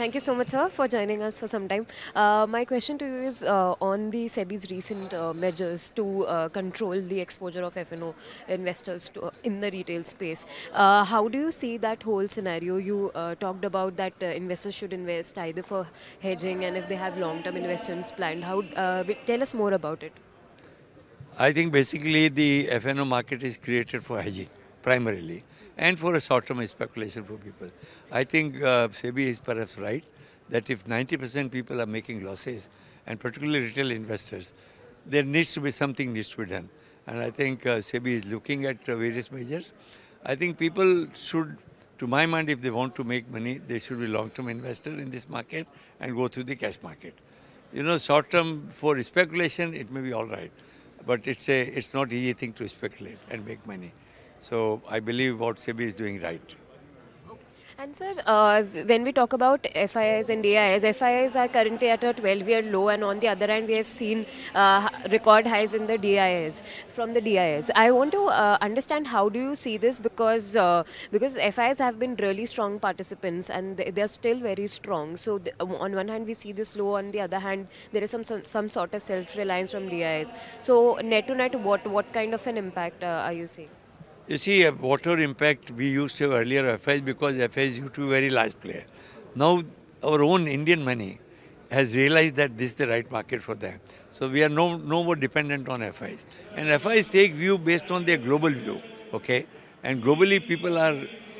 Thank you so much, sir, for joining us for some time. Uh, my question to you is uh, on the SEBI's recent uh, measures to uh, control the exposure of FNO investors to, uh, in the retail space. Uh, how do you see that whole scenario? You talked about that investors should invest either for hedging and if they have long-term investments planned. How? tell us more about it. I think basically the FNO market is created for hedging primarily, and for a short-term speculation for people. I think uh, SEBI is perhaps right that if 90% people are making losses, and particularly retail investors, there needs to be something needs to be done. And I think uh, SEBI is looking at uh, various measures. I think people should, to my mind, if they want to make money, they should be long-term investor in this market and go through the cash market. You know, short-term for speculation, it may be all right. But it's, a, it's not easy thing to speculate and make money. So I believe what SEBI is doing right. And sir, uh, when we talk about FIIs and AIs, FIIs are currently at a 12-year low, and on the other hand, we have seen uh, record highs in the DIs from the DIs. I want to uh, understand how do you see this because uh, because FIIs have been really strong participants, and they are still very strong. So on one hand, we see this low; on the other hand, there is some some, some sort of self-reliance from DIs. So net to net, what what kind of an impact uh, are you seeing? You see, a uh, water impact we used to have earlier FIs because FIs used to be very large player. Now our own Indian money has realized that this is the right market for them. So we are no, no more dependent on FIs. And FIs take view based on their global view, okay? And globally people are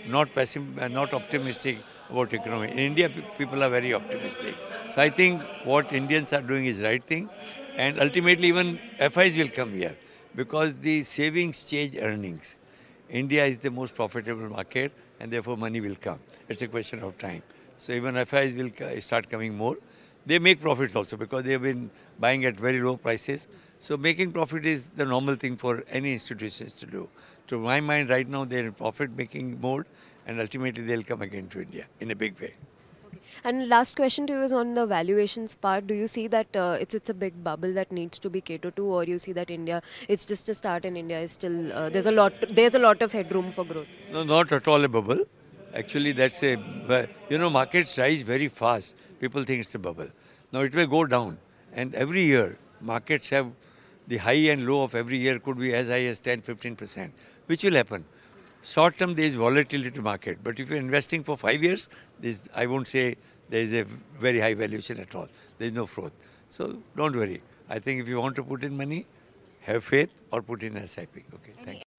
not pessim uh, not optimistic about economy. In India, people are very optimistic. So I think what Indians are doing is right thing. And ultimately even FIs will come here because the savings change earnings. India is the most profitable market and therefore money will come. It's a question of time. So even FIs will start coming more. They make profits also because they have been buying at very low prices. So making profit is the normal thing for any institutions to do. To my mind, right now they're in profit making mode and ultimately they'll come again to India in a big way. And last question to you is on the valuations part. Do you see that uh, it's it's a big bubble that needs to be catered to, or you see that India it's just a start in India is still uh, there's a lot there's a lot of headroom for growth. No, not at all a bubble. Actually, that's a you know markets rise very fast. People think it's a bubble. Now it may go down, and every year markets have the high and low of every year could be as high as 10, 15 percent, which will happen. Short term, there is volatility to market. But if you're investing for five years, there's, I won't say there is a very high valuation at all. There is no fraud. So don't worry. I think if you want to put in money, have faith or put in SIP. Okay, thank you.